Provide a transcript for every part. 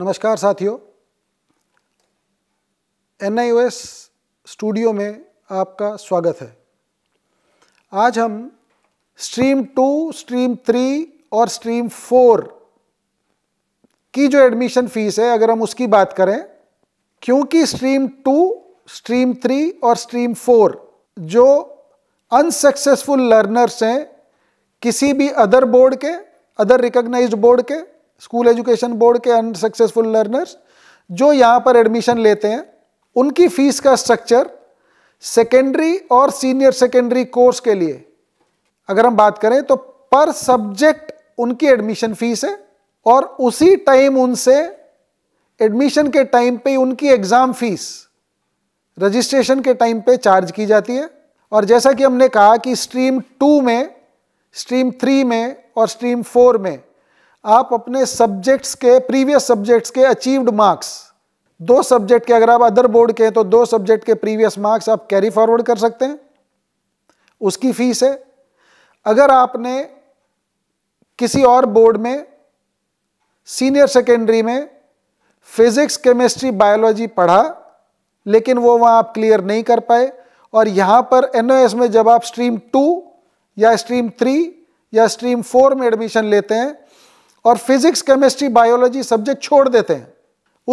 नमस्कार साथियों N studio में आपका स्वागत है आज हम स्ट्रीम टू स्ट्रीम थ्री और स्ट्रीम फोर की जो एडमिशन फीस है अगर हम उसकी बात करें क्योंकि स्ट्रीम टू स्ट्रीम थ्री और स्ट्रीम फोर जो अनसक्सेसफुल लर्नर्स हैं किसी भी अदर बोर्ड के अदर रिकग्नाइज्ड बोर्ड के स्कूल एजुकेशन बोर्ड के अनसक्सेसफुल लर्नर्स जो यहाँ पर एडमिशन लेते हैं उनकी फीस का स्ट्रक्चर सेकेंडरी और सीनियर सेकेंडरी कोर्स के लिए अगर हम बात करें तो पर सब्जेक्ट उनकी एडमिशन फीस है और उसी टाइम उनसे एडमिशन के टाइम पे उनकी एग्ज़ाम फीस रजिस्ट्रेशन के टाइम पे चार्ज की जाती है और जैसा कि हमने कहा कि स्ट्रीम टू में स्ट्रीम थ्री में और स्ट्रीम फोर में आप अपने सब्जेक्ट्स के प्रीवियस सब्जेक्ट्स के अचीव्ड मार्क्स दो सब्जेक्ट के अगर आप अदर बोर्ड के हैं तो दो सब्जेक्ट के प्रीवियस मार्क्स आप कैरी फॉरवर्ड कर सकते हैं उसकी फीस है अगर आपने किसी और बोर्ड में सीनियर सेकेंडरी में फिजिक्स केमिस्ट्री बायोलॉजी पढ़ा लेकिन वो वहाँ आप क्लियर नहीं कर पाए और यहाँ पर एन में जब आप स्ट्रीम टू या स्ट्रीम थ्री या स्ट्रीम फोर में एडमिशन लेते हैं और फिजिक्स केमिस्ट्री बायोलॉजी सब्जेक्ट छोड़ देते हैं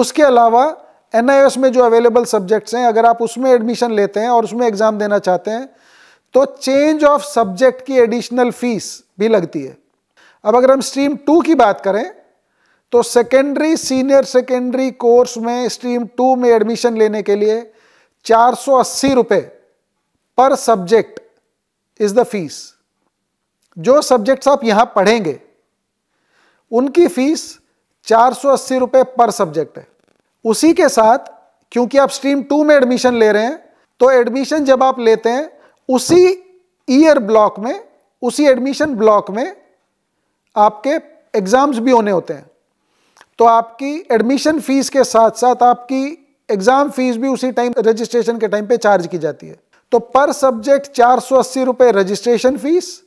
उसके अलावा एन में जो अवेलेबल सब्जेक्ट्स हैं अगर आप उसमें एडमिशन लेते हैं और उसमें एग्ज़ाम देना चाहते हैं तो चेंज ऑफ सब्जेक्ट की एडिशनल फीस भी लगती है अब अगर हम स्ट्रीम टू की बात करें तो सेकेंडरी सीनियर सेकेंडरी कोर्स में स्ट्रीम टू में एडमिशन लेने के लिए चार सौ per subject is the fees जो सब्जेक्ट्स आप यहां पढ़ेंगे उनकी फीस चार सौ रुपए पर सब्जेक्ट है उसी के साथ क्योंकि आप स्ट्रीम टू में एडमिशन ले रहे हैं तो एडमिशन जब आप लेते हैं उसी ईयर ब्लॉक में उसी एडमिशन ब्लॉक में आपके एग्ज़ाम्स भी होने होते हैं तो आपकी एडमिशन फीस के साथ साथ आपकी एग्ज़ाम फीस भी उसी टाइम रजिस्ट्रेशन के टाइम पे चार्ज की जाती है तो पर सब्जेक्ट चार सौ अस्सी registration fees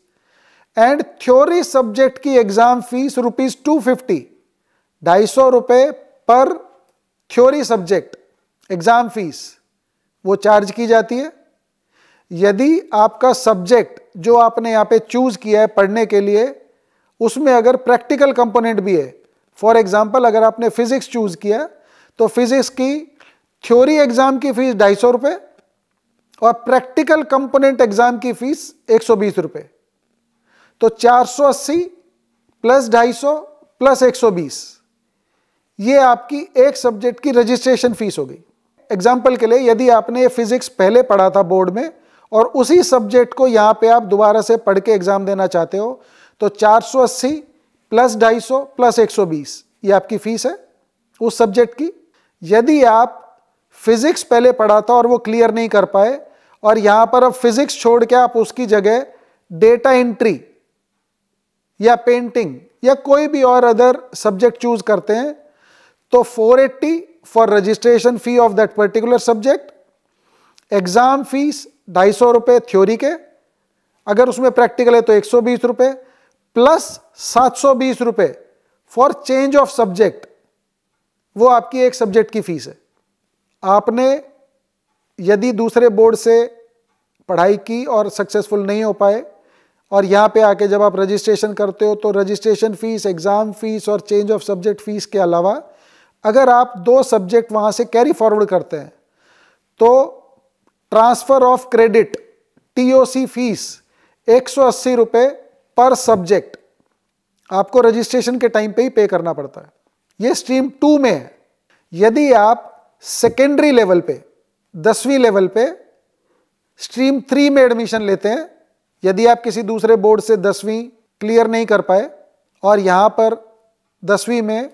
and theory subject की exam fees rupees two fifty ढाई सौ रुपये per theory subject exam fees वो चार्ज की जाती है यदि आपका सब्जेक्ट जो आपने यहाँ पे चूज किया है पढ़ने के लिए उसमें अगर प्रैक्टिकल कंपोनेंट भी है फॉर एग्जाम्पल अगर आपने फिजिक्स चूज किया तो फिजिक्स की थ्योरी एग्जाम की फीस ढाई सौ रुपए और प्रैक्टिकल कंपोनेंट एग्जाम की फीस एक सौ बीस रुपए तो 480 प्लस 250 प्लस 120 ये आपकी एक सब्जेक्ट की रजिस्ट्रेशन फीस हो गई एग्जाम्पल के लिए यदि आपने फिजिक्स पहले पढ़ा था बोर्ड में और उसी सब्जेक्ट को यहाँ पे आप दोबारा से पढ़ के एग्जाम देना चाहते हो तो 480 प्लस 250 प्लस 120 ये आपकी फीस है उस सब्जेक्ट की यदि आप फिजिक्स पहले पढ़ा था और वो क्लियर नहीं कर पाए और यहाँ पर अब फिजिक्स छोड़ के आप उसकी जगह डेटा एंट्री या पेंटिंग या कोई भी और अदर सब्जेक्ट चूज करते हैं तो 480 for registration fee of that particular subject exam fees ढाई सौ रुपये थ्योरी के अगर उसमें प्रैक्टिकल है तो एक सौ बीस रुपये प्लस सात सौ बीस रुपये फॉर चेंज ऑफ सब्जेक्ट वो आपकी एक सब्जेक्ट की फीस है आपने यदि दूसरे बोर्ड से पढ़ाई की और सक्सेसफुल नहीं हो पाए और यहाँ पे आके जब आप रजिस्ट्रेशन करते हो तो रजिस्ट्रेशन फ़ीस एग्ज़ाम फ़ीस और चेंज ऑफ सब्जेक्ट फ़ीस के अलावा अगर आप दो सब्जेक्ट वहाँ से कैरी फॉरवर्ड करते हैं तो transfer of credit TOC fees एक सौ पर सब्जेक्ट आपको रजिस्ट्रेशन के टाइम पे ही पे करना पड़ता है ये स्ट्रीम टू में है यदि आप सेकेंडरी लेवल पे दसवीं लेवल पे स्ट्रीम थ्री में एडमिशन लेते हैं यदि आप किसी दूसरे बोर्ड से दसवीं क्लियर नहीं कर पाए और यहाँ पर दसवीं में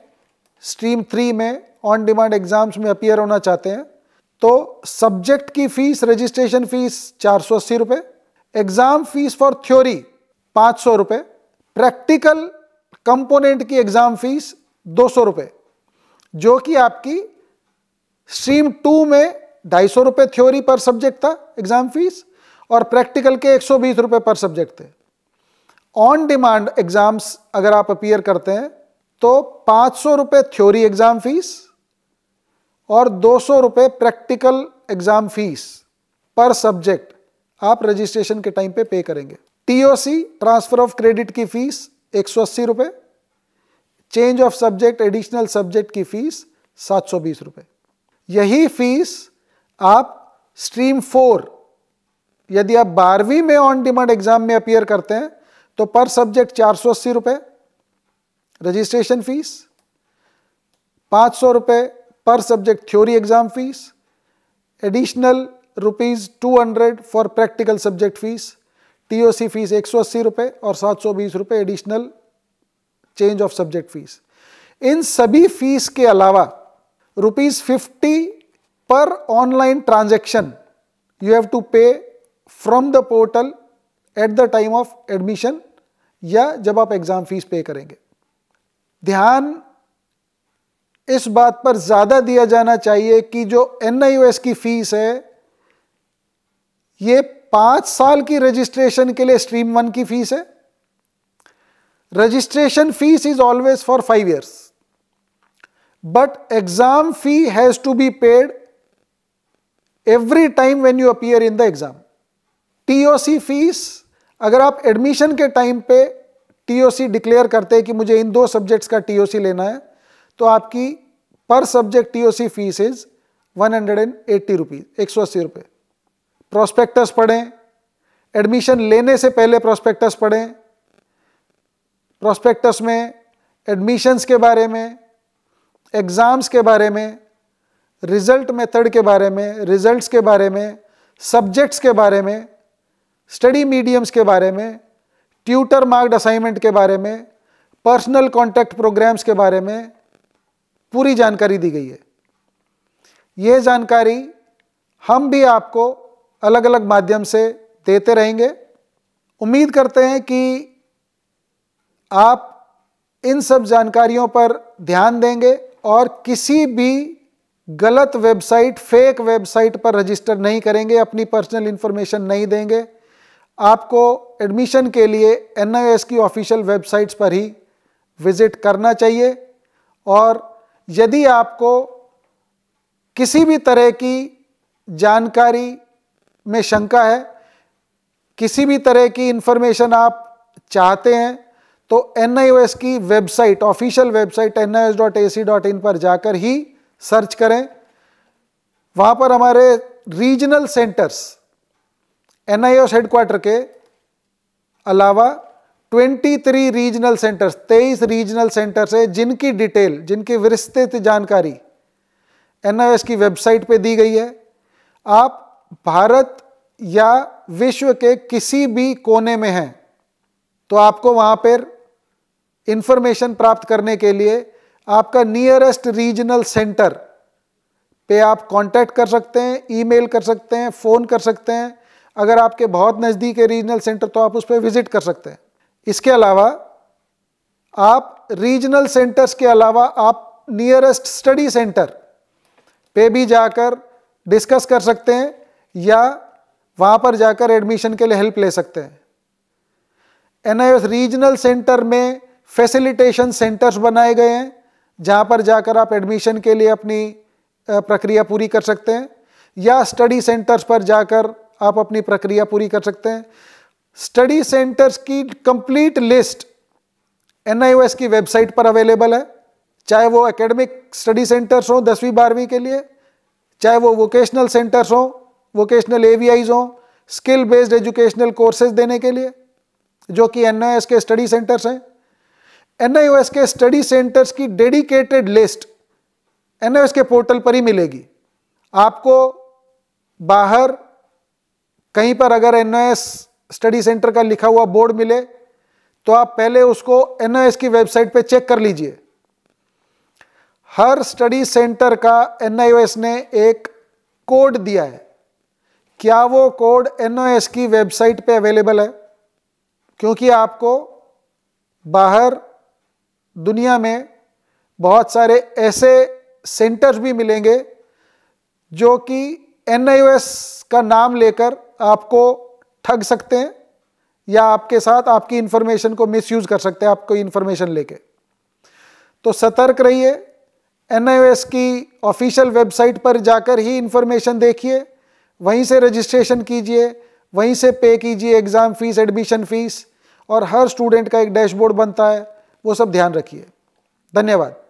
स्ट्रीम थ्री में ऑन डिमांड एग्ज़ाम्स में अपियर होना चाहते हैं तो सब्जेक्ट की फ़ीस रजिस्ट्रेशन फ़ीस चार सौ अस्सी रुपये एग्ज़ाम फ़ीस फॉर थ्योरी पाँच सौ रुपये प्रैक्टिकल कंपोनेंट की एग्ज़ाम फ़ीस दो सौ रुपये जो कि आपकी स्ट्रीम टू में ढाई सौ रुपये थ्योरी पर सब्जेक्ट था एग्ज़ाम फ़ीस और प्रैक्टिकल के एक सौ पर सब्जेक्ट थे ऑन डिमांड एग्ज़ाम्स अगर आप अपीयर करते हैं तो पाँच सौ थ्योरी एग्ज़ाम फ़ीस और दो सौ practical exam fees per subject आप रजिस्ट्रेशन के टाइम पे पे करेंगे टीओसी ट्रांसफ़र ऑफ क्रेडिट की फ़ीस एक सौ अस्सी change of subject additional subject की फ़ीस सात सौ बीस यही फ़ीस आप स्ट्रीम फोर यदि आप बारहवीं में ऑन डिमांड एग्जाम में अपियर करते हैं तो पर सब्जेक्ट चार सौ अस्सी रुपये रजिस्ट्रेशन फीस पाँच सौ रुपये per subject theory exam fees additional rupees two hundred for practical subject fees TOC fees एक सौ अस्सी रुपये और सात सौ बीस रुपये additional change of subject fees इन सभी फीस के अलावा rupees fifty per online transaction you have to pay from the portal at the time of admission या जब आप एग्ज़ाम फीस पे करेंगे ध्यान इस बात पर ज़्यादा दिया जाना चाहिए कि जो एन की फ़ीस है ये पांच साल की रजिस्ट्रेशन के लिए स्ट्रीम वन की फ़ीस है registration fees is always for five years but exam fee has to be paid every time when you appear in the exam TOC fees अगर आप एडमिशन के टाइम पे टीओसी डिक्लेयर करते हैं कि मुझे इन दो सब्जेक्ट्स का टीओसी लेना है तो आपकी per subject TOC fees is one hundred and eighty rupees एक सौ अस्सी रुपये प्रोस्पेक्टस पढ़ें एडमिशन लेने से पहले प्रोस्पेक्टस पढ़ें प्रोस्पेक्टस में एडमिशन्स के बारे में एग्ज़ाम्स के बारे में रिजल्ट मेथड के बारे में रिजल्ट्स के बारे में सब्जेक्ट्स के बारे में स्टडी मीडियम्स के बारे में ट्यूटर मार्क्ड असाइनमेंट के बारे में पर्सनल कॉन्टैक्ट प्रोग्राम्स के बारे में पूरी जानकारी दी गई है ये जानकारी हम भी आपको अलग अलग माध्यम से देते रहेंगे उम्मीद करते हैं कि आप इन सब जानकारियों पर ध्यान देंगे और किसी भी गलत वेबसाइट फेक वेबसाइट पर रजिस्टर नहीं करेंगे अपनी पर्सनल इन्फॉर्मेशन नहीं देंगे आपको एडमिशन के लिए एन की ऑफिशियल वेबसाइट्स पर ही विज़िट करना चाहिए और यदि आपको किसी भी तरह की जानकारी में शंका है किसी भी तरह की इन्फॉर्मेशन आप चाहते हैं तो एन की वेबसाइट ऑफिशियल वेबसाइट एन पर जाकर ही सर्च करें वहाँ पर हमारे रीजनल सेंटर्स एन आई ओस हेडक्वार्टर के अलावा 23 रीजनल सेंटर्स 23 रीजनल सेंटर्स है जिनकी डिटेल जिनकी विस्तृत जानकारी एन की वेबसाइट पे दी गई है आप भारत या विश्व के किसी भी कोने में हैं तो आपको वहाँ पर इंफॉर्मेशन प्राप्त करने के लिए आपका नियरेस्ट रीजनल सेंटर पे आप कांटेक्ट कर सकते हैं ईमेल कर सकते हैं फ़ोन कर सकते हैं अगर आपके बहुत नज़दीक है रीजनल सेंटर तो आप उस पर विज़िट कर सकते हैं इसके अलावा आप रीजनल सेंटर्स के अलावा आप नियरेस्ट स्टडी सेंटर पे भी जाकर डिस्कस कर सकते हैं या वहाँ पर जाकर एडमिशन के लिए हेल्प ले सकते हैं एन रीजनल सेंटर में फैसिलिटेशन सेंटर्स बनाए गए हैं जहाँ पर जाकर आप एडमिशन के लिए अपनी प्रक्रिया पूरी कर सकते हैं या स्टडी सेंटर्स पर जाकर आप अपनी प्रक्रिया पूरी कर सकते हैं स्टडी सेंटर्स की कंप्लीट लिस्ट एन की वेबसाइट पर अवेलेबल है चाहे वो एकेडमिक स्टडी सेंटर्स हों दसवीं बारहवीं के लिए चाहे वो वोकेशनल सेंटर्स हों वोकेशनल ए हों स्किल बेस्ड एजुकेशनल कोर्सेज देने के लिए जो कि एन के स्टडी सेंटर्स हैं एन के स्टडी सेंटर्स की डेडिकेटेड लिस्ट एन के पोर्टल पर ही मिलेगी आपको बाहर कहीं पर अगर एन स्टडी सेंटर का लिखा हुआ बोर्ड मिले तो आप पहले उसको एन की वेबसाइट पे चेक कर लीजिए हर स्टडी सेंटर का एन ने एक कोड दिया है क्या वो कोड एन की वेबसाइट पे अवेलेबल है क्योंकि आपको बाहर दुनिया में बहुत सारे ऐसे सेंटर्स भी मिलेंगे जो कि एन का नाम लेकर आपको ठग सकते हैं या आपके साथ आपकी इंफॉर्मेशन को मिसयूज कर सकते हैं आपको इंफॉर्मेशन लेके तो सतर्क रहिए एन की ऑफिशियल वेबसाइट पर जाकर ही इंफॉर्मेशन देखिए वहीं से रजिस्ट्रेशन कीजिए वहीं से पे कीजिए एग्ज़ाम फ़ीस एडमिशन फ़ीस और हर स्टूडेंट का एक डैशबोर्ड बनता है वो सब ध्यान रखिए धन्यवाद